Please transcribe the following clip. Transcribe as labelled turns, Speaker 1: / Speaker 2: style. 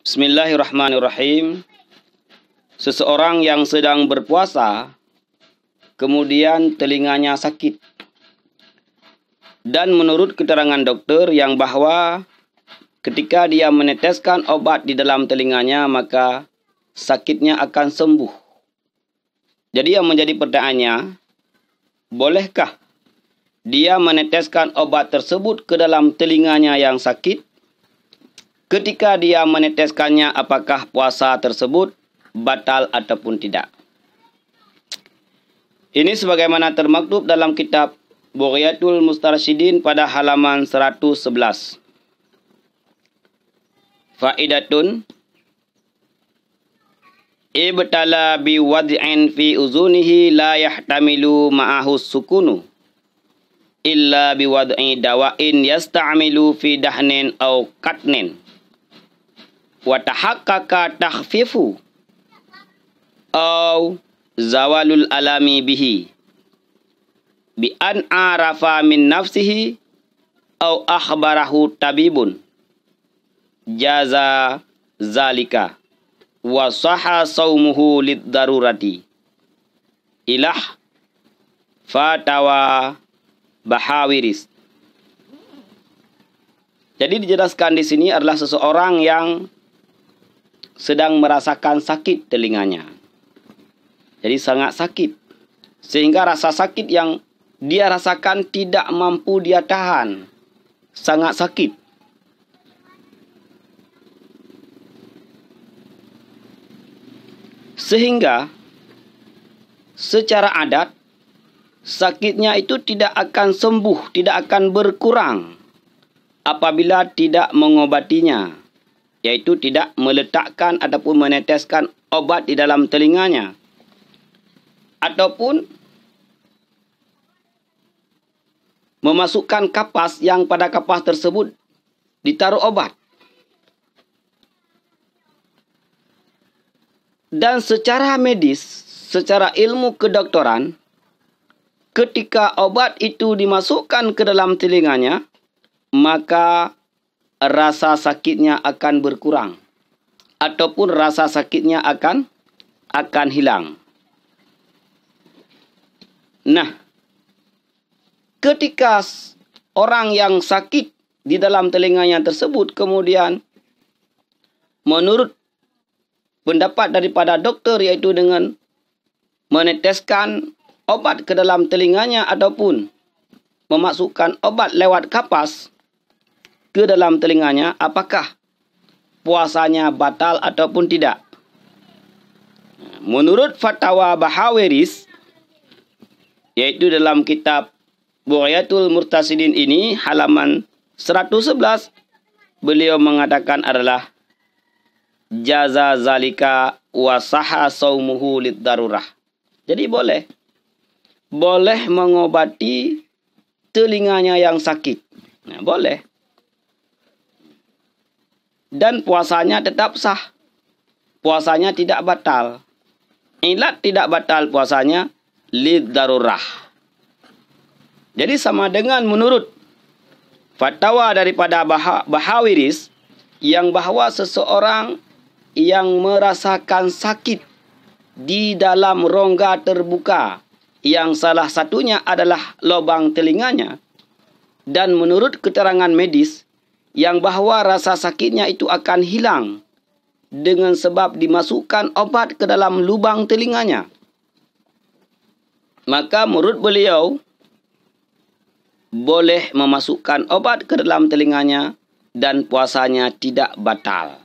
Speaker 1: Bismillahirrahmanirrahim. Seseorang yang sedang berpuasa, kemudian telinganya sakit. Dan menurut keterangan dokter yang bahwa ketika dia meneteskan obat di dalam telinganya, maka sakitnya akan sembuh. Jadi yang menjadi pertanyaannya, bolehkah dia meneteskan obat tersebut ke dalam telinganya yang sakit Ketika dia meneteskannya apakah puasa tersebut batal ataupun tidak. Ini sebagaimana termaktub dalam kitab Bughiyatul Mustarsyidin pada halaman 111. Faidatun Ibtala bi wad'in fi uzunihi la yahtamilu maahus sukunu illa bi wad'i dawa'in yastaamilu fi dahnin au katnin watahakaka takhfifu au zawalul alami bihi bi an arafa min nafsihi au akhbarahu tabibun jaza zalika wa saha saumuhu lidarurati ilah fatawa bahawiris jadi dijelaskan di sini adalah seseorang yang sedang merasakan sakit telinganya. Jadi sangat sakit. Sehingga rasa sakit yang dia rasakan tidak mampu dia tahan. Sangat sakit. Sehingga secara adat sakitnya itu tidak akan sembuh, tidak akan berkurang apabila tidak mengobatinya yaitu tidak meletakkan ataupun meneteskan obat di dalam telinganya ataupun memasukkan kapas yang pada kapas tersebut ditaruh obat. Dan secara medis, secara ilmu kedokteran, ketika obat itu dimasukkan ke dalam telinganya, maka rasa sakitnya akan berkurang ataupun rasa sakitnya akan akan hilang. Nah, ketika orang yang sakit di dalam telinganya tersebut kemudian menurut pendapat daripada dokter yaitu dengan meneteskan obat ke dalam telinganya ataupun memasukkan obat lewat kapas ke dalam telinganya apakah puasanya batal ataupun tidak. Menurut fatwa Bahawiris yaitu dalam kitab Buayatul Murtasidin ini halaman 111 beliau mengatakan adalah jaza zalika wasaha saumuhu darurah. Jadi boleh boleh mengobati telinganya yang sakit. Nah, boleh dan puasanya tetap sah. Puasanya tidak batal. Ilat tidak batal puasanya lid darurah. Jadi sama dengan menurut fatwa daripada Bahawiris yang bahawa seseorang yang merasakan sakit di dalam rongga terbuka yang salah satunya adalah lubang telinganya dan menurut keterangan medis yang bahwa rasa sakitnya itu akan hilang dengan sebab dimasukkan obat ke dalam lubang telinganya. Maka menurut beliau boleh memasukkan obat ke dalam telinganya dan puasanya tidak batal.